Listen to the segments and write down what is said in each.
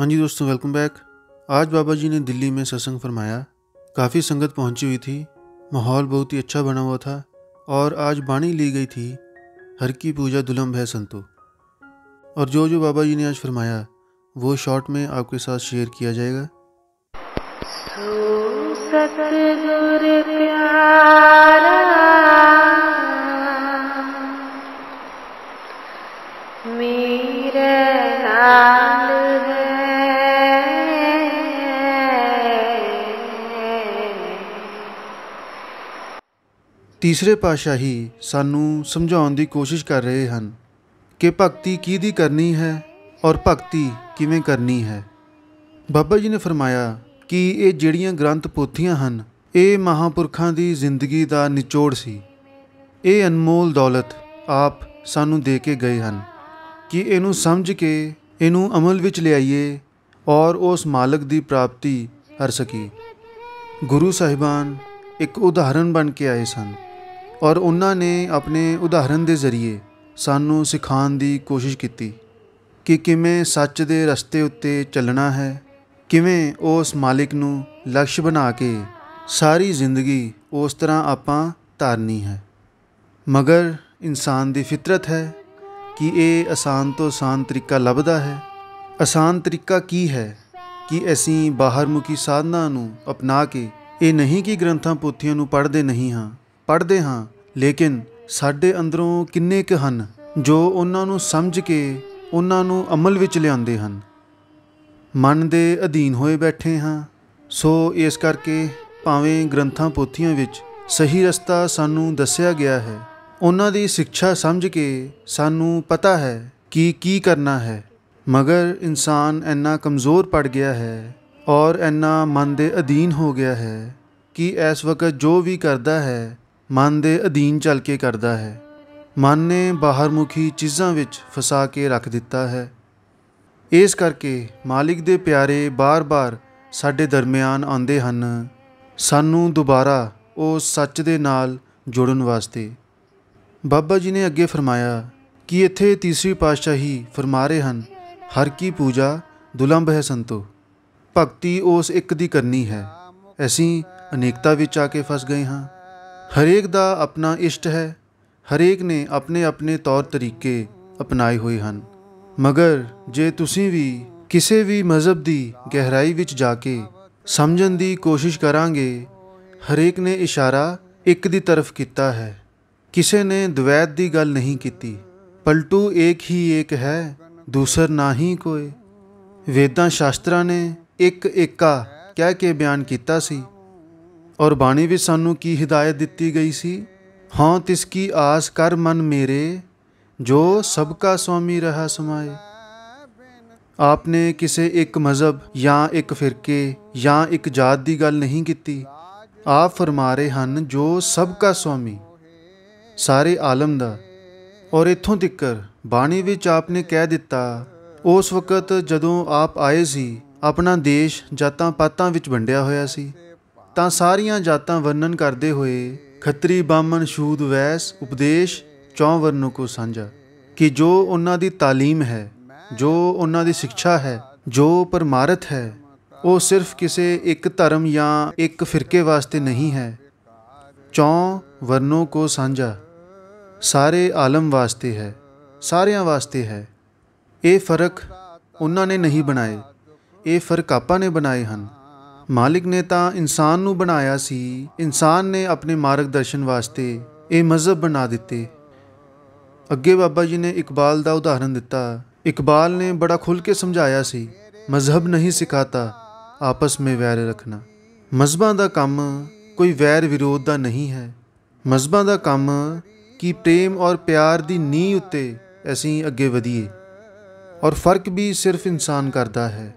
हाँ जी दोस्तों welcome back आज बाबा जी ने दिल्ली में सत्संग फरमाया काफ़ी संगत पहुंची हुई थी माहौल बहुत ही अच्छा बना हुआ था और आज बाणी ली गई थी हर की पूजा दुल्हम है संतो और जो जो बाबा जी ने आज फरमाया वो शॉर्ट में आपके साथ शेयर किया जाएगा तो ਤੀਸਰੇ ਪਾਸ਼ਾਹੀ ਸਾਨੂੰ ਸਮਝਾਉਣ ਦੀ ਕੋਸ਼ਿਸ਼ ਕਰ ਰਹੇ ਹਨ ਕਿ ਭਗਤੀ ਕੀ ਦੀ ਕਰਨੀ ਹੈ ਔਰ ਭਗਤੀ ਕਿਵੇਂ ਕਰਨੀ ਹੈ ਬਾਬਾ ਜੀ ਨੇ ਫਰਮਾਇਆ ਕਿ ਇਹ ਜਿਹੜੀਆਂ ਗ੍ਰੰਥ ਪੋਥੀਆਂ ਹਨ ਇਹ ਮਹਾਪੁਰਖਾਂ ਦੀ ਜ਼ਿੰਦਗੀ ਦਾ ਨਿਚੋੜ ਸੀ ਇਹ ਅਨਮੋਲ ਦੌਲਤ ਆਪ ਸਾਨੂੰ ਦੇ ਕੇ ਗਏ ਹਨ ਕਿ ਇਹਨੂੰ ਸਮਝ ਕੇ ਇਹਨੂੰ ਅਮਲ ਵਿੱਚ ਲਿਆਈਏ ਔਰ ਉਸ ਮਾਲਕ ਦੀ ਪ੍ਰਾਪਤੀ ਕਰ ਸਕੀ ਗੁਰੂ ਸਾਹਿਬਾਨ ਇੱਕ ਉਦਾਹਰਨ ਬਣ ਕੇ ਆਏ ਸਨ ਔਰ ਉਹਨਾਂ ਨੇ ਆਪਣੇ ਉਦਾਹਰਨ ਦੇ ਜ਼ਰੀਏ ਸਾਨੂੰ ਸਿਖਾਉਣ ਦੀ ਕੋਸ਼ਿਸ਼ ਕੀਤੀ ਕਿ ਕਿਵੇਂ ਸੱਚ ਦੇ ਰਸਤੇ ਉੱਤੇ ਚੱਲਣਾ ਹੈ ਕਿਵੇਂ ਉਸ ਮਾਲਿਕ ਨੂੰ ਲਕਸ਼ ਬਣਾ ਕੇ ਸਾਰੀ ਜ਼ਿੰਦਗੀ ਉਸ ਤਰ੍ਹਾਂ ਆਪਾਂ ਧਾਰਨੀ ਹੈ ਮਗਰ ਇਨਸਾਨ ਦੀ ਫਿਤਰਤ ਹੈ ਕਿ ਇਹ ਆਸਾਨ ਤੋਂ ਆਸਾਨ ਤਰੀਕਾ ਲੱਭਦਾ ਹੈ ਆਸਾਨ ਤਰੀਕਾ ਕੀ ਹੈ ਕਿ ਅਸੀਂ ਬਾਹਰਮੁਖੀ ਸਾਧਨਾ ਨੂੰ ਅਪਣਾ ਕੇ ਇਹ ਨਹੀਂ ਕਿ ਗ੍ਰੰਥਾਂ ਪੋਥੀਆਂ ਨੂੰ ਪੜ੍ਹਦੇ ਨਹੀਂ ਹਾਂ ਪੜ੍ਹਦੇ ਹਾਂ ਲੇਕਿਨ ਸਾਡੇ ਅੰਦਰੋਂ ਕਿੰਨੇ ਕੁ ਹਨ ਜੋ ਉਹਨਾਂ ਨੂੰ ਸਮਝ ਕੇ ਉਹਨਾਂ ਨੂੰ ਅਮਲ ਵਿੱਚ ਲਿਆਉਂਦੇ ਹਨ ਮਨ ਦੇ ਅਧੀਨ ਹੋਏ ਬੈਠੇ ਹਾਂ ਸੋ ਇਸ ਕਰਕੇ ਭਾਵੇਂ ਗ੍ਰੰਥਾਂ ਪੋਥੀਆਂ ਵਿੱਚ ਸਹੀ ਰਸਤਾ ਸਾਨੂੰ ਦੱਸਿਆ ਗਿਆ ਹੈ ਉਹਨਾਂ ਦੀ ਸਿੱਖਿਆ ਸਮਝ ਕੇ ਸਾਨੂੰ ਪਤਾ ਹੈ ਕਿ ਕੀ ਕਰਨਾ ਹੈ ਮਗਰ ਇਨਸਾਨ ਇੰਨਾ ਕਮਜ਼ੋਰ ਪੜ ਗਿਆ ਹੈ ਔਰ ਇੰਨਾ ਮਨ ਦੇ ਅਧੀਨ ਹੋ ਗਿਆ ਹੈ ਕਿ ਇਸ ਵਕਤ ਜੋ ਵੀ ਕਰਦਾ ਹੈ ਮਨ ਦੇ ਅਧੀਨ ਚੱਲ ਕੇ ਕਰਦਾ ਹੈ ਮਨ ਨੇ ਬਾਹਰਮੁਖੀ ਚੀਜ਼ਾਂ ਵਿੱਚ ਫਸਾ ਕੇ ਰੱਖ ਦਿੱਤਾ ਹੈ ਇਸ ਕਰਕੇ ਮਾਲਿਕ ਦੇ ਪਿਆਰੇ ਬਾਰ-ਬਾਰ ਸਾਡੇ ਦਰਮਿਆਨ ਆਉਂਦੇ ਹਨ ਸਾਨੂੰ ਦੁਬਾਰਾ ਉਹ ਸੱਚ ਦੇ ਨਾਲ ਜੁੜਨ ਵਾਸਤੇ ਬਾਬਾ ਜੀ ਨੇ ਅੱਗੇ ਫਰਮਾਇਆ ਕਿ ਇੱਥੇ ਤੀਸਰੀ ਪਾਤਸ਼ਾਹੀ ਫਰਮਾ ਰਹੇ ਹਨ ਹਰ ਕੀ ਪੂਜਾ ਦੁਲੰਭ ਹੈ ਸੰਤੋ ਭਗਤੀ ਉਸ ਇੱਕ ਦੀ ਕਰਨੀ ਹੈ ਅਸੀਂ ਅਨੇਕਤਾ ਵਿੱਚ ਆ ਕੇ ਫਸ ਗਏ ਹਾਂ ਹਰੇਕ ਦਾ ਆਪਣਾ ਇਸ਼ਟ ਹੈ ਹਰੇਕ ਨੇ ਆਪਣੇ ਆਪਣੇ ਤੌਰ ਤਰੀਕੇ ਅਪਣਾਏ ਹੋਏ ਹਨ ਮਗਰ ਜੇ ਤੁਸੀਂ ਵੀ ਕਿਸੇ ਵੀ ਮਜ਼ਹਬ ਦੀ ਗਹਿਰਾਈ ਵਿੱਚ ਜਾ ਕੇ ਸਮਝਣ ਦੀ ਕੋਸ਼ਿਸ਼ ਕਰਾਂਗੇ ਹਰੇਕ ਨੇ ਇਸ਼ਾਰਾ ਇੱਕ ਦੀ ਤਰਫ ਕੀਤਾ ਹੈ ਕਿਸੇ ਨੇ ਦ્વੈਤ ਦੀ ਗੱਲ ਨਹੀਂ ਕੀਤੀ ਪਲਟੂ ਇੱਕ ਹੀ ਇੱਕ ਹੈ ਦੂਸਰ ਨਹੀਂ ਕੋਈ ਵੇਦਾਂ ਸ਼ਾਸਤਰਾਂ ਨੇ ਇੱਕ ਏਕਾ ਕਹਿ ਕੇ ਬਿਆਨ ਕੀਤਾ ਸੀ ਔਰ ਬਾਣੀ ਵਿੱਚ ਸਾਨੂੰ ਕੀ ਹਿਦਾਇਤ ਦਿੱਤੀ ਗਈ ਸੀ ਹਾਂ ਤਿਸ ਕੀ ਆਸ ਕਰ ਮਨ ਮੇਰੇ ਜੋ ਸਭ ਕਾ ਸੁਆਮੀ ਰਹਾ ਸਮਾਏ ਆਪਨੇ ਕਿਸੇ ਇੱਕ ਮਜ਼ਹਬ ਜਾਂ ਇੱਕ ਫਿਰਕੇ ਜਾਂ ਇੱਕ ਜਾਤ ਦੀ ਗੱਲ ਨਹੀਂ ਕੀਤੀ ਆਪ ਫਰਮਾ ਰਹੇ ਹਨ ਜੋ ਸਭ ਕਾ ਸੁਆਮੀ ਸਾਰੇ ਆਲਮ ਦਾ ਔਰ ਇਥੋਂ ਤੱਕਰ ਬਾਣੀ ਵਿੱਚ ਆਪਨੇ ਕਹਿ ਦਿੱਤਾ ਉਸ ਵਕਤ ਜਦੋਂ ਆਪ ਆਏ ਸੀ ਆਪਣਾ ਦੇਸ਼ ਜਾਤਾਂ ਪਾਤਾਂ ਵਿੱਚ ਵੰਡਿਆ ਹੋਇਆ ਸੀ ਤਾਂ ਸਾਰੀਆਂ ਜਾਤਾਂ ਵਰਣਨ ਕਰਦੇ ਹੋਏ ਖੱਤਰੀ ਬਾਮਨ ਸ਼ੂਦ ਵੈਸ ਉਪਦੇਸ਼ ਚੌਂ ਵਰਨੂ ਕੋ ਸਾਂਝਾ ਕਿ ਜੋ ਉਹਨਾਂ ਦੀ تعلیم ਹੈ ਜੋ ਉਹਨਾਂ ਦੀ ਸਿੱਖਿਆ ਹੈ ਜੋ ਪਰਮਾਰਥ ਹੈ ਉਹ ਸਿਰਫ ਕਿਸੇ ਇੱਕ ਧਰਮ ਜਾਂ ਇੱਕ ਫਿਰਕੇ ਵਾਸਤੇ ਨਹੀਂ ਹੈ ਚੌਂ ਵਰਨੂ ਕੋ ਸਾਂਝਾ ਸਾਰੇ ਆਲਮ ਵਾਸਤੇ ਹੈ ਸਾਰਿਆਂ ਵਾਸਤੇ ਹੈ ਇਹ ਫਰਕ ਉਹਨਾਂ ਨੇ ਨਹੀਂ ਬਣਾਏ ਇਹ ਫਰਕ ਆਪਾਂ ਨੇ ਬਣਾਏ ਹਨ ਮਾਲਿਕ ਨੇ ਤਾਂ ਇਨਸਾਨ ਨੂੰ ਬਣਾਇਆ ਸੀ ਇਨਸਾਨ ਨੇ ਆਪਣੇ ਮਾਰਗਦਰਸ਼ਨ ਵਾਸਤੇ ਇਹ ਮਜ਼ਹਬ ਬਣਾ ਦਿੱਤੇ ਅੱਗੇ ਬਾਬਾ ਜੀ ਨੇ ਇਕਬਾਲ ਦਾ ਉਦਾਹਰਨ ਦਿੱਤਾ ਇਕਬਾਲ ਨੇ ਬੜਾ ਖੁੱਲ ਕੇ ਸਮਝਾਇਆ ਸੀ ਮਜ਼ਹਬ ਨਹੀਂ ਸਿਖਾਤਾ ਆਪਸ ਵਿੱਚ ਵੈਰ ਰੱਖਣਾ ਮਜ਼ਬਾਂ ਦਾ ਕੰਮ ਕੋਈ ਵੈਰ ਵਿਰੋਧ ਦਾ ਨਹੀਂ ਹੈ ਮਜ਼ਬਾਂ ਦਾ ਕੰਮ ਕਿ ਪ੍ਰੇਮ ਔਰ ਪਿਆਰ ਦੀ ਨੀ ਉੱਤੇ ਅਸੀਂ ਅੱਗੇ ਵਧੀਏ ਔਰ ਫਰਕ ਵੀ ਸਿਰਫ ਇਨਸਾਨ ਕਰਦਾ ਹੈ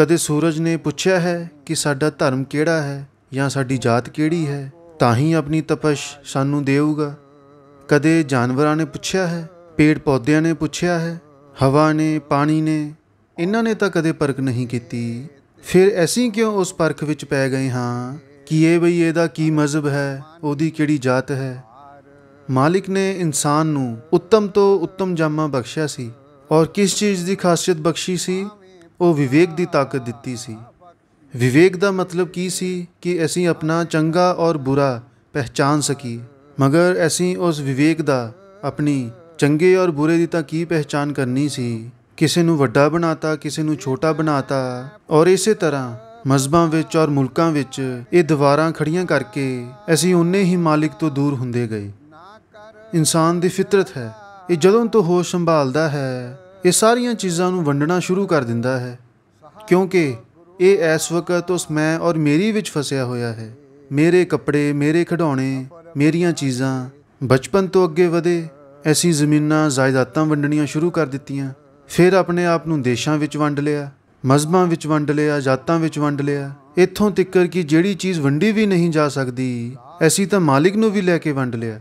ਕਦੇ ਸੂਰਜ ਨੇ ਪੁੱਛਿਆ ਹੈ ਕਿ ਸਾਡਾ ਧਰਮ ਕਿਹੜਾ ਹੈ ਜਾਂ ਸਾਡੀ ਜਾਤ ਕਿਹੜੀ ਹੈ ਤਾਂ ਹੀ ਆਪਣੀ ਤਪਸ਼ ਸਾਨੂੰ ਦੇਊਗਾ ਕਦੇ ਜਾਨਵਰਾਂ ਨੇ ਪੁੱਛਿਆ ਹੈ ਪੇੜ ਪੌਦਿਆਂ ਨੇ ਪੁੱਛਿਆ ਹੈ ਹਵਾ ਨੇ ਪਾਣੀ ਨੇ ਇਹਨਾਂ ਨੇ ਤਾਂ ਕਦੇ ਪਰਖ ਨਹੀਂ ਕੀਤੀ ਫਿਰ ਅਸੀਂ ਕਿਉਂ ਉਸ ਪਰਖ ਵਿੱਚ ਪੈ ਗਏ ਹਾਂ ਕਿ ਇਹ ਬਈ ਇਹਦਾ ਕੀ ਮਜ਼ਬ ਹੈ ਉਹਦੀ ਕਿਹੜੀ ਜਾਤ ਹੈ ਮਾਲਿਕ ਨੇ ਇਨਸਾਨ ਨੂੰ ਉੱਤਮ ਤੋਂ ਉੱਤਮ ਜਾਮਾ ਬਖਸ਼ਿਆ ਸੀ ਔਰ ਕਿਸ ਚੀਜ਼ ਦੀ ਖਾਸੀਅਤ ਬਖਸ਼ੀ ਸੀ ਉਹ ਵਿਵੇਕ ਦੀ ਤਾਕਤ ਦਿੱਤੀ ਸੀ ਵਿਵੇਕ ਦਾ ਮਤਲਬ ਕੀ ਸੀ ਕਿ ਅਸੀਂ ਆਪਣਾ ਚੰਗਾ ਔਰ ਬੁਰਾ ਪਹਿਚਾਨ ਸਕੀ ਮਗਰ ਅਸੀਂ ਉਸ ਵਿਵੇਕ ਦਾ ਆਪਣੀ ਚੰਗੇ ਔਰ ਬੁਰੇ ਦੀ ਤਾਂ ਕੀ ਪਹਿਚਾਨ ਕਰਨੀ ਸੀ ਕਿਸੇ ਨੂੰ ਵੱਡਾ ਬਣਾਤਾ ਕਿਸੇ ਨੂੰ ਛੋਟਾ ਬਣਾਤਾ ਔਰ ਇਸੇ ਤਰ੍ਹਾਂ ਮਜ਼ਬਾਂ ਵਿੱਚ ਔਰ ਮੁਲਕਾਂ ਵਿੱਚ ਇਹ ਦੀਵਾਰਾਂ ਖੜੀਆਂ ਕਰਕੇ ਅਸੀਂ ਉਨੇ ਹੀ ਮਾਲਿਕ ਤੋਂ ਦੂਰ ਹੁੰਦੇ ਗਏ ਇਨਸਾਨ ਦੀ ਫਿਤਰਤ ਹੈ ਇਹ ਜਦੋਂ ਤੋਂ ਹੋਸ਼ ਸੰਭਾਲਦਾ ਹੈ ਇਹ ਸਾਰੀਆਂ ਚੀਜ਼ਾਂ ਨੂੰ ਵੰਡਣਾ ਸ਼ੁਰੂ ਕਰ ਦਿੰਦਾ ਹੈ ਕਿਉਂਕਿ ਇਹ ਇਸ ਵਕਤ ਉਸ ਮੈਂ ਔਰ ਮੇਰੀ ਵਿੱਚ ਫਸਿਆ ਹੋਇਆ ਹੈ ਮੇਰੇ ਕੱਪੜੇ ਮੇਰੇ ਖਿਡੌਣੇ ਮੇਰੀਆਂ ਚੀਜ਼ਾਂ ਬਚਪਨ ਤੋਂ ਅੱਗੇ ਵਧੇ ਐਸੀ ਜ਼ਮੀਨਾਂ ਜਾਇਦਾਦਾਂ ਵੰਡਣੀਆਂ ਸ਼ੁਰੂ ਕਰ ਦਿੱਤੀਆਂ ਫਿਰ ਆਪਣੇ ਆਪ ਨੂੰ ਦੇਸ਼ਾਂ ਵਿੱਚ ਵੰਡ ਲਿਆ ਮਜ਼ਬਾਂ ਵਿੱਚ ਵੰਡ ਲਿਆ ਜਾਤਾਂ ਵਿੱਚ ਵੰਡ ਲਿਆ ਇੱਥੋਂ ਤੱਕ ਕਿ ਜਿਹੜੀ ਚੀਜ਼ ਵੰਡੀ ਵੀ ਨਹੀਂ ਜਾ ਸਕਦੀ ਐਸੀ ਤਾਂ ਮਾਲਿਕ ਨੂੰ ਵੀ ਲੈ ਕੇ ਵੰਡ ਲਿਆ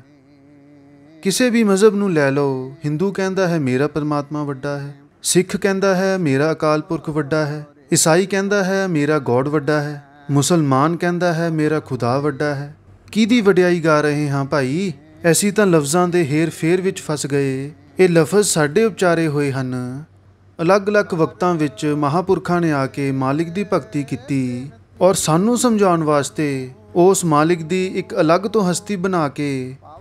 ਕਿਸੇ ਵੀ ਮਜ਼ਹਬ ਨੂੰ ਲੈ ਲਓ ਹਿੰਦੂ ਕਹਿੰਦਾ ਹੈ ਮੇਰਾ ਪਰਮਾਤਮਾ ਵੱਡਾ ਹੈ ਸਿੱਖ ਕਹਿੰਦਾ ਹੈ ਮੇਰਾ ਅਕਾਲ ਪੁਰਖ ਵੱਡਾ ਹੈ ਈਸਾਈ ਕਹਿੰਦਾ ਹੈ ਮੇਰਾ ਗੋਡ ਵੱਡਾ ਹੈ ਮੁਸਲਮਾਨ ਕਹਿੰਦਾ ਹੈ ਮੇਰਾ ਖੁਦਾ ਵੱਡਾ ਹੈ ਕਿਹਦੀ ਵਡਿਆਈ ਗਾ ਰਹੇ ਹਾਂ ਭਾਈ ਐਸੀ ਤਾਂ ਲਫ਼ਜ਼ਾਂ ਦੇ ਹੇਰ ਫੇਰ ਵਿੱਚ ਫਸ ਗਏ ਇਹ ਲਫ਼ਜ਼ ਸਾਡੇ ਉਪਚਾਰੇ ਹੋਏ ਹਨ ਅਲੱਗ-ਅਲੱਗ ਵਕਤਾਂ ਵਿੱਚ ਮਹਾਪੁਰਖਾਂ ਨੇ ਆ ਕੇ ਮਾਲਿਕ ਦੀ ਭਗਤੀ ਕੀਤੀ ਔਰ ਸਾਨੂੰ ਸਮਝਾਉਣ ਵਾਸਤੇ ਉਸ ਮਾਲਿਕ ਦੀ ਇੱਕ ਅਲੱਗ ਤੋਂ ਹਸਤੀ ਬਣਾ ਕੇ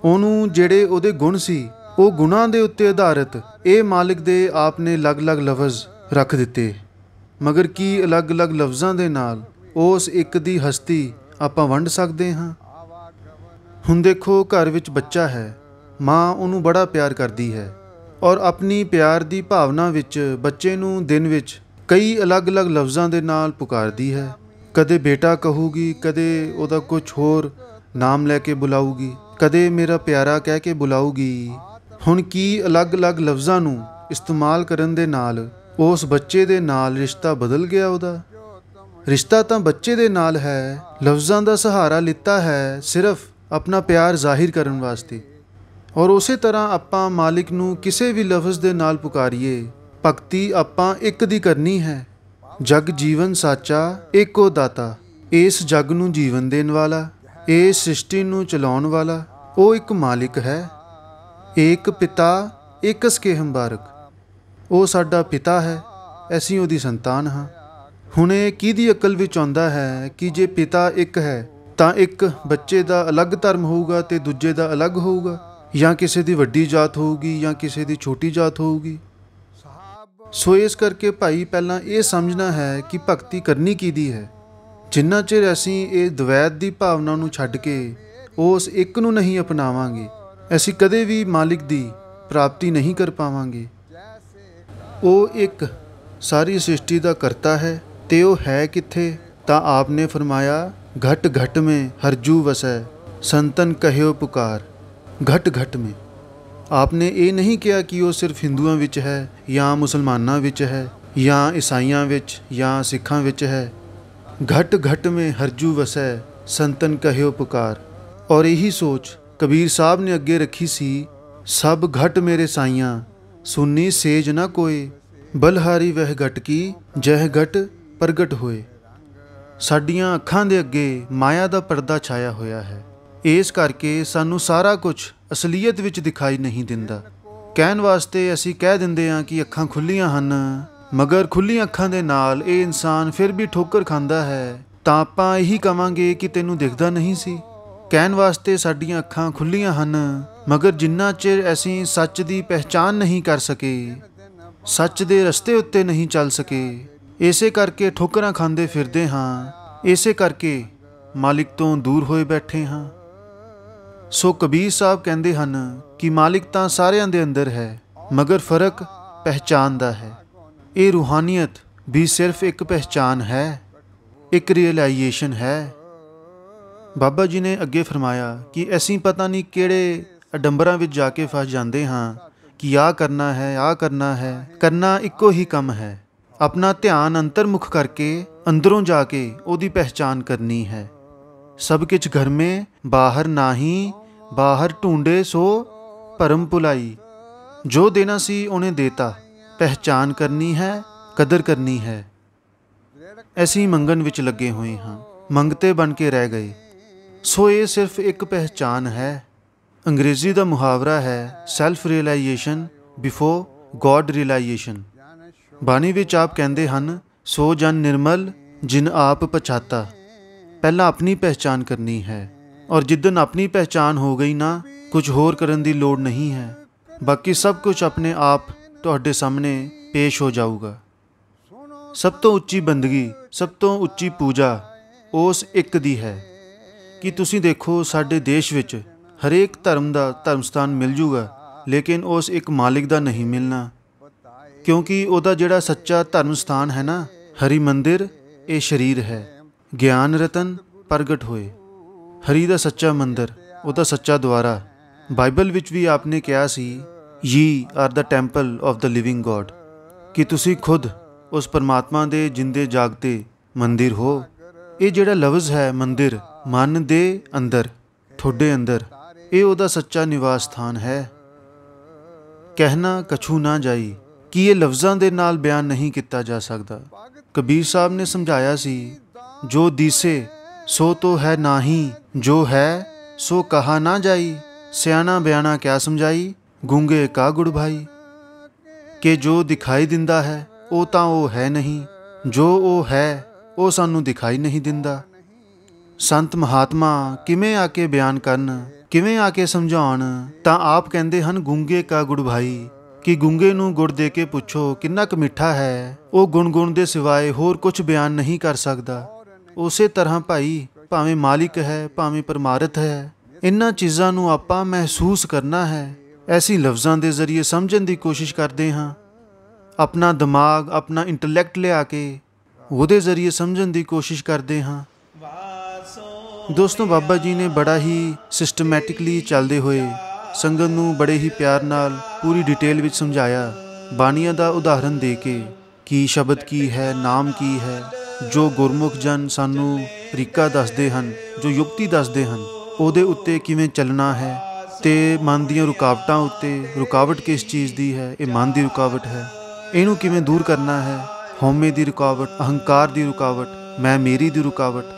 ਉਹਨੂੰ ਜਿਹੜੇ ਉਹਦੇ ਗੁਣ ਸੀ ਉਹ ਗੁਣਾ ਦੇ ਉੱਤੇ ਆਧਾਰਿਤ ਇਹ ਮਾਲਿਕ ਦੇ ਆਪ ਨੇ ਅਲੱਗ-ਅਲੱਗ ਲਫ਼ਜ਼ ਰੱਖ ਦਿੱਤੇ ਮਗਰ ਕੀ ਅਲੱਗ-ਅਲੱਗ ਲਫ਼ਜ਼ਾਂ ਦੇ ਨਾਲ ਉਸ ਇੱਕ ਦੀ ਹਸਤੀ ਆਪਾਂ ਵੰਡ ਸਕਦੇ ਹਾਂ ਹੁਣ ਦੇਖੋ ਘਰ ਵਿੱਚ ਬੱਚਾ ਹੈ ਮਾਂ ਉਹਨੂੰ ਬੜਾ ਪਿਆਰ ਕਰਦੀ ਹੈ ਔਰ ਆਪਣੀ ਪਿਆਰ ਦੀ ਭਾਵਨਾ ਵਿੱਚ ਬੱਚੇ ਨੂੰ ਦਿਨ ਵਿੱਚ ਕਈ ਅਲੱਗ-ਅਲੱਗ ਲਫ਼ਜ਼ਾਂ ਦੇ ਨਾਲ ਪੁਕਾਰਦੀ ਹੈ ਕਦੇ ਬੇਟਾ ਕਹੂਗੀ ਕਦੇ ਉਹਦਾ ਕੁਝ ਹੋਰ ਨਾਮ ਲੈ ਕੇ ਬੁਲਾਉਗੀ ਕਦੇ ਮੇਰਾ ਪਿਆਰਾ ਕਹਿ ਕੇ ਬੁਲਾਉਗੀ ਹੁਣ ਕੀ ਅਲੱਗ-ਅਲੱਗ ਲਫ਼ਜ਼ਾਂ ਨੂੰ ਇਸਤੇਮਾਲ ਕਰਨ ਦੇ ਨਾਲ ਉਸ ਬੱਚੇ ਦੇ ਨਾਲ ਰਿਸ਼ਤਾ ਬਦਲ ਗਿਆ ਉਹਦਾ ਰਿਸ਼ਤਾ ਤਾਂ ਬੱਚੇ ਦੇ ਨਾਲ ਹੈ ਲਫ਼ਜ਼ਾਂ ਦਾ ਸਹਾਰਾ ਲਿੱਤਾ ਹੈ ਸਿਰਫ ਆਪਣਾ ਪਿਆਰ ਜ਼ਾਹਿਰ ਕਰਨ ਵਾਸਤੇ ਔਰ ਉਸੇ ਤਰ੍ਹਾਂ ਆਪਾਂ ਮਾਲਿਕ ਨੂੰ ਕਿਸੇ ਵੀ ਲਫ਼ਜ਼ ਦੇ ਨਾਲ ਪੁਕਾਰੀਏ ਭਗਤੀ ਆਪਾਂ ਇੱਕ ਦੀ ਕਰਨੀ ਹੈ ਜਗ ਜੀਵਨ ਸਾਚਾ ਇੱਕੋ ਦਾਤਾ ਇਸ ਜਗ ਨੂੰ ਜੀਵਨ ਦੇਣ ਵਾਲਾ ਇਹ ਸ੍ਰਿਸ਼ਟੀ ਨੂੰ ਚਲਾਉਣ ਵਾਲਾ ਉਹ ਇੱਕ ਮਾਲਿਕ ਹੈ ਇੱਕ ਪਿਤਾ ਇੱਕ ਸਕੇਹ ਹੰਬਾਰਕ ਉਹ ਸਾਡਾ ਪਿਤਾ ਹੈ ਅਸੀਂ ਉਹਦੀ ਸੰਤਾਨ ਹਾਂ ਹੁਣ ਇਹ ਕਿਹਦੀ ਅਕਲ ਵਿੱਚ ਆਉਂਦਾ ਹੈ ਕਿ ਜੇ ਪਿਤਾ ਇੱਕ ਹੈ ਤਾਂ ਇੱਕ ਬੱਚੇ ਦਾ ਅਲੱਗ ਧਰਮ ਹੋਊਗਾ ਤੇ ਦੂਜੇ ਦਾ ਅਲੱਗ ਹੋਊਗਾ ਜਾਂ ਕਿਸੇ ਦੀ ਵੱਡੀ ਜਾਤ ਹੋਊਗੀ ਜਾਂ ਕਿਸੇ ਦੀ ਛੋਟੀ ਜਾਤ ਹੋਊਗੀ ਸੋ ਇਸ ਕਰਕੇ ਭਾਈ ਪਹਿਲਾਂ ਇਹ ਸਮਝਣਾ ਹੈ ਕਿ ਭਗਤੀ ਕਰਨੀ ਕੀ ਦੀ ਹੈ ਜਿੰਨਾ ਚਿਰ ਅਸੀਂ ਇਹ ਦਵੈਤ ਦੀ ਭਾਵਨਾ ਨੂੰ ਛੱਡ ਕੇ ਉਸ ਇੱਕ ਨੂੰ ਨਹੀਂ ਅਪਣਾਵਾਂਗੇ ਅਸੀਂ ਕਦੇ ਵੀ ਮਾਲਿਕ ਦੀ ਪ੍ਰਾਪਤੀ ਨਹੀਂ ਕਰ ਪਾਵਾਂਗੇ ਉਹ ਇੱਕ ਸਾਰੀ ਸ੍ਰਿਸ਼ਟੀ ਦਾ ਕਰਤਾ ਹੈ ਤੇ ਉਹ ਹੈ ਕਿੱਥੇ ਤਾਂ ਆਪਨੇ ਫਰਮਾਇਆ ਘਟ ਘਟ ਮੇ ਹਰਜੂ ਵਸੈ ਸੰਤਨ ਕਹਿਓ ਪੁਕਾਰ ਘਟ ਘਟ ਮੇ ਆਪਨੇ ਇਹ ਨਹੀਂ ਕਿਹਾ ਕਿ ਉਹ ਸਿਰਫ ਹਿੰਦੂਆਂ ਵਿੱਚ ਹੈ ਜਾਂ ਮੁਸਲਮਾਨਾਂ ਵਿੱਚ ਹੈ ਜਾਂ ਈਸਾਈਆਂ ਵਿੱਚ ਜਾਂ ਸਿੱਖਾਂ ਵਿੱਚ ਹੈ ਘਟ घट में हरजू ਵਸੈ ਸੰਤਨ ਕਹਿਓ ਪੁਕਾਰ ਔਰ ਇਹੀ ਸੋਚ ਕਬੀਰ ਸਾਹਿਬ ਨੇ ਅੱਗੇ ਰੱਖੀ ਸੀ ਸਭ ਘਟ ਮੇਰੇ ਸਾਈਆਂ ਸੁਨੀ ਸੇਜ ਨਾ ਕੋਏ ਬਲਹਾਰੀ ਵਹਿ ਘਟ ਕੀ ਜਹ ਘਟ ਪ੍ਰਗਟ ਹੋਏ ਸਾਡੀਆਂ ਅੱਖਾਂ ਦੇ ਅੱਗੇ ਮਾਇਆ ਦਾ ਪਰਦਾ ਛਾਇਆ ਹੋਇਆ ਹੈ ਇਸ ਕਰਕੇ ਸਾਨੂੰ ਸਾਰਾ ਕੁਝ ਅਸਲੀਅਤ ਵਿੱਚ ਦਿਖਾਈ ਨਹੀਂ ਦਿੰਦਾ ਕਹਿਣ ਵਾਸਤੇ ਅਸੀਂ ਕਹਿ ਦਿੰਦੇ ਹਾਂ ਕਿ ਅੱਖਾਂ ਖੁੱਲੀਆਂ ਹਨ ਮਗਰ ਖੁੱਲੀ ਅੱਖਾਂ ਦੇ ਨਾਲ ਇਹ ਇਨਸਾਨ ਫਿਰ ਵੀ ਠੋਕਰ ਖਾਂਦਾ ਹੈ ਤਾਂ ਆਪਾਂ ਇਹੀ ਕਵਾਂਗੇ ਕਿ ਤੈਨੂੰ ਦਿਖਦਾ ਨਹੀਂ ਸੀ ਕਹਿਣ ਵਾਸਤੇ ਸਾਡੀਆਂ ਅੱਖਾਂ ਖੁੱਲੀਆਂ ਹਨ ਮਗਰ ਜਿੰਨਾ ਚਿਰ ਅਸੀਂ ਸੱਚ ਦੀ ਪਹਿਚਾਨ ਨਹੀਂ ਕਰ ਸਕੇ ਸੱਚ ਦੇ ਰਸਤੇ ਉੱਤੇ ਨਹੀਂ ਚੱਲ ਸਕੇ ਇਸੇ ਕਰਕੇ ਠੋਕਰਾਂ ਖਾਂਦੇ ਫਿਰਦੇ ਹਾਂ ਇਸੇ ਕਰਕੇ ਮਾਲਿਕ ਤੋਂ ਦੂਰ ਹੋਏ ਬੈਠੇ ਹਾਂ ਸੋ ਕਬੀਰ ਸਾਹਿਬ ਕਹਿੰਦੇ ਹਨ ਕਿ ਮਾਲਿਕ ਤਾਂ ਸਾਰਿਆਂ ਦੇ ਅੰਦਰ ਹੈ ਮਗਰ ਫਰਕ ਪਹਿਚਾਨ ਦਾ ਹੈ ਇਹ ਰੂਹਾਨੀਅਤ ਵੀ ਸਿਰਫ ਇੱਕ ਪਛਾਣ ਹੈ ਇੱਕ ਰਿਅਲਾਈਜੇਸ਼ਨ ਹੈ ਬਾਬਾ ਜੀ ਨੇ ਅੱਗੇ ਫਰਮਾਇਆ ਕਿ ਅਸੀਂ ਪਤਾ ਨਹੀਂ ਕਿਹੜੇ ਅਡੰਬਰਾਂ ਵਿੱਚ ਜਾ ਕੇ ਫਸ ਜਾਂਦੇ ਹਾਂ ਕਿ ਆ ਕਰਨਾ ਹੈ ਆ ਕਰਨਾ ਹੈ ਕਰਨਾ ਇੱਕੋ ਹੀ ਕੰਮ ਹੈ ਆਪਣਾ ਧਿਆਨ ਅੰਤਰਮੁਖ ਕਰਕੇ ਅੰਦਰੋਂ ਜਾ ਕੇ ਉਹਦੀ ਪਛਾਣ ਕਰਨੀ ਹੈ ਸਭ ਕੁਝ ਘਰ ਮੇ ਬਾਹਰ ਨਹੀਂ ਬਾਹਰ ਢੂੰਡੇ ਸੋ ਪਰਮ ਪੁਲਾਈ ਜੋ ਦੇਣਾ ਸੀ ਉਹਨੇ ਦੇਤਾ ਪਹਿਚਾਨ ਕਰਨੀ ਹੈ ਕਦਰ ਕਰਨੀ ਹੈ ਐਸੀ ਮੰਗਣ ਵਿੱਚ ਲੱਗੇ ਹੋਏ ਹਾਂ ਮੰਗਤੇ ਬਣ ਕੇ ਰਹਿ ਗਏ ਸੋ ਇਹ ਸਿਰਫ ਇੱਕ ਪਹਿਚਾਨ ਹੈ ਅੰਗਰੇਜ਼ੀ ਦਾ ਮੁਹਾਵਰਾ ਹੈ self realization before God realization ਬਾਣੀ ਵਿੱਚ ਆਪ ਕਹਿੰਦੇ ਹਨ ਸੋ ਜਨ ਨਿਰਮਲ ਜਿਨ ਆਪ ਪਛਾਤਾ ਪਹਿਲਾਂ ਆਪਣੀ ਪਹਿਚਾਨ ਕਰਨੀ ਹੈ ਔਰ ਜਿੱਦਨ ਆਪਣੀ ਪਹਿਚਾਨ ਹੋ ਗਈ ਨਾ ਕੁਝ ਹੋਰ ਕਰਨ ਦੀ ਲੋੜ ਨਹੀਂ ਹੈ ਬਾਕੀ ਸਭ ਕੁਝ ਆਪਣੇ ਆਪ ਤੁਹਾਡੇ ਸਾਹਮਣੇ ਪੇਸ਼ ਹੋ ਜਾਊਗਾ ਸਭ ਤੋਂ ਉੱਚੀ ਬੰਦਗੀ ਸਭ ਤੋਂ ਉੱਚੀ ਪੂਜਾ ਉਸ ਇੱਕ ਦੀ ਹੈ ਕਿ ਤੁਸੀਂ ਦੇਖੋ ਸਾਡੇ ਦੇਸ਼ ਵਿੱਚ ਹਰੇਕ ਧਰਮ ਦਾ ਧਰਮ ਸਥਾਨ ਮਿਲ ਜੂਗਾ ਲੇਕਿਨ ਉਸ ਇੱਕ ਮਾਲਿਕ ਦਾ ਨਹੀਂ ਮਿਲਣਾ ਕਿਉਂਕਿ ਉਹਦਾ ਜਿਹੜਾ ਸੱਚਾ ਧਰਮ ਸਥਾਨ ਹੈ ਨਾ ਹਰੀ ਮੰਦਿਰ ਇਹ ਸ਼ਰੀਰ ਹੈ ਗਿਆਨ ਰਤਨ ਪ੍ਰਗਟ ਹੋਏ ਹਰੀ ਦਾ ਸੱਚਾ ਮੰਦਿਰ ਉਹਦਾ ਸੱਚਾ ਦਵਾਰਾ ਬਾਈਬਲ ਵਿੱਚ ਵੀ ਆਪਨੇ ਕਿਹਾ ਸੀ ye are the temple of the living God ਕਿ ਤੁਸੀਂ ਖੁਦ ਉਸ ਪਰਮਾਤਮਾ ਦੇ ਜਿੰਦੇ ਜਾਗਦੇ ਮੰਦਿਰ ਹੋ ਇਹ ਜਿਹੜਾ ਲਫ਼ਜ਼ ਹੈ ਮੰਦਿਰ ਮਨ ਦੇ ਅੰਦਰ ਤੁਹਾਡੇ ਅੰਦਰ ਇਹ ਉਹਦਾ ਸੱਚਾ ਨਿਵਾਸ ਸਥਾਨ ਹੈ ਕਹਿਣਾ ਕਛੂ ਨਾ ਜਾਈ ਕਿ ਇਹ ਲਫ਼ਜ਼ਾਂ ਦੇ ਨਾਲ ਬਿਆਨ ਨਹੀਂ ਕੀਤਾ ਜਾ ਸਕਦਾ ਕਬੀਰ ਸਾਹਿਬ ਨੇ ਸਮਝਾਇਆ ਸੀ ਜੋ ਦੀਸੇ ਸੋ ਤੋ ਹੈ ਨਾਹੀ ਜੋ ਹੈ ਸੋ ਕਹਾ ਨਾ ਜਾਈ ਸਿਆਣਾ ਬਿਆਣਾ ਕਿਆ ਸਮਝਾਈ ਗੁੰਗੇ ਕਾ ਗੁੜ ਭਾਈ ਕਿ ਜੋ ਦਿਖਾਈ ਦਿੰਦਾ ਹੈ ਉਹ ਤਾਂ ਉਹ ਹੈ ਨਹੀਂ ਜੋ ਉਹ ਹੈ ਉਹ ਸਾਨੂੰ ਦਿਖਾਈ ਨਹੀਂ ਦਿੰਦਾ ਸੰਤ ਮਹਾਤਮਾ ਕਿਵੇਂ ਆ ਕੇ ਬਿਆਨ ਕਰਨ ਕਿਵੇਂ ਆ ਕੇ ਸਮਝਾਉਣ ਤਾਂ ਆਪ ਕਹਿੰਦੇ ਹਨ ਗੁੰਗੇ ਕਾ ਗੁੜ ਭਾਈ ਕਿ ਗੁੰਗੇ ਨੂੰ ਗੁੜ ਦੇ ਕੇ ਪੁੱਛੋ ਕਿੰਨਾ ਕੁ ਮਿੱਠਾ ਹੈ ਉਹ ਗੁਣਗੁਣ ਦੇ ਸਿਵਾਏ ਹੋਰ ਕੁਝ ਬਿਆਨ ਨਹੀਂ ਕਰ ਸਕਦਾ ਉਸੇ ਤਰ੍ਹਾਂ ਭਾਈ ਭਾਵੇਂ ਮਾਲਿਕ ਹੈ ਭਾਵੇਂ ਪਰਮਾਰਥ ਹੈ ਇਨ੍ਹਾਂ ਚੀਜ਼ਾਂ ਨੂੰ ਆਪਾਂ ਮਹਿਸੂਸ ਕਰਨਾ ਹੈ ਐਸੀ ਲਫ਼ਜ਼ਾਂ ਦੇ ਜ਼ਰੀਏ ਸਮਝਣ ਦੀ ਕੋਸ਼ਿਸ਼ ਕਰਦੇ ਹਾਂ ਆਪਣਾ ਦਿਮਾਗ ਆਪਣਾ ਇੰਟੈਲੈਕਟ ਲਿਆ ਕੇ ਉਹਦੇ ਜ਼ਰੀਏ ਸਮਝਣ ਦੀ ਕੋਸ਼ਿਸ਼ ਕਰਦੇ ਹਾਂ ਦੋਸਤੋ ਬਾਬਾ ਜੀ ਨੇ ਬੜਾ ਹੀ ਸਿਸਟਮੈਟਿਕਲੀ ਚੱਲਦੇ ਹੋਏ ਸੰਗਤ ਨੂੰ ਬੜੇ ਹੀ ਪਿਆਰ ਨਾਲ ਪੂਰੀ ਡਿਟੇਲ ਵਿੱਚ ਸਮਝਾਇਆ ਬਾਣੀਆਂ ਦਾ ਉਦਾਹਰਨ ਦੇ ਕੇ ਕੀ ਸ਼ਬਦ ਕੀ ਹੈ ਨਾਮ ਕੀ ਹੈ ਜੋ ਗੁਰਮੁਖ ਜਨ ਸਾਨੂੰ ਤਰੀਕਾ ਦੱਸਦੇ ਹਨ ਜੋ ਯੁਕਤੀ ਦੱਸਦੇ ਹਨ ਉਹਦੇ ਉੱਤੇ ਕਿਵੇਂ ਚੱਲਣਾ ਹੈ ਤੇ ਮਨ ਦੀਆਂ ਰੁਕਾਵਟਾਂ ਉੱਤੇ ਰੁਕਾਵਟ ਕਿਸ ਚੀਜ਼ ਦੀ ਹੈ ਇਹ ਮਨ ਦੀ ਰੁਕਾਵਟ ਹੈ ਇਹਨੂੰ ਕਿਵੇਂ ਦੂਰ ਕਰਨਾ ਹੈ ਹਉਮੈ ਦੀ ਰੁਕਾਵਟ ਅਹੰਕਾਰ ਦੀ ਰੁਕਾਵਟ ਮੈਂ ਮੇਰੀ ਦੀ ਰੁਕਾਵਟ